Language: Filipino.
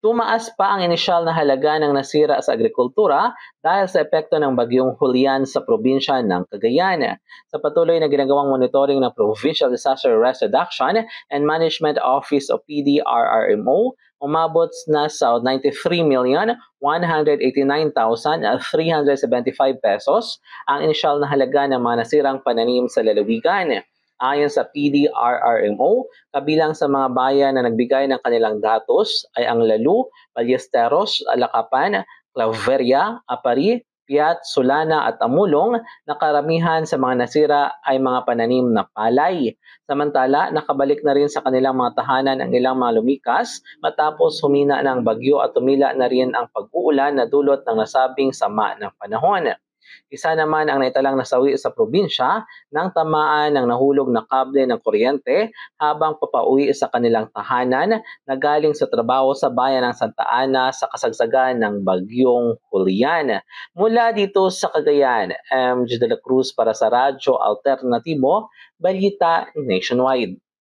Tumaas pa ang inisyal na halaga ng nasira sa agrikultura dahil sa epekto ng bagyong Julian sa probinsya ng Cagayan. Sa patuloy na ginagawang monitoring ng Provincial Disaster Risk Reduction and Management Office o PDRRMO, umabot na sa 93,189,375 pesos ang inisyal na halaga ng mga nasirang pananim sa lalawigan. Ayon sa PDRRMO, kabilang sa mga bayan na nagbigay ng kanilang datos ay ang Lalu, Ballesteros, Alakapan, Claveria, Apari, Piat, Solana at Amulong na karamihan sa mga nasira ay mga pananim na palay. Samantala, nakabalik na rin sa kanilang mga tahanan ang ilang mga lumikas matapos humina ng bagyo at tumila na rin ang pag-uulan na dulot ng nasabing sama ng panahon. Isa naman ang naitalang nasawi sa probinsya nang tamaan ng nahulog na kable ng kuryente habang papauwi sa kanilang tahanan na galing sa trabaho sa bayan ng Santa Ana sa kasagsagan ng Bagyong Julian. Mula dito sa Cagayan, MJ de la Cruz para sa Radyo Alternatibo, Balita Nationwide.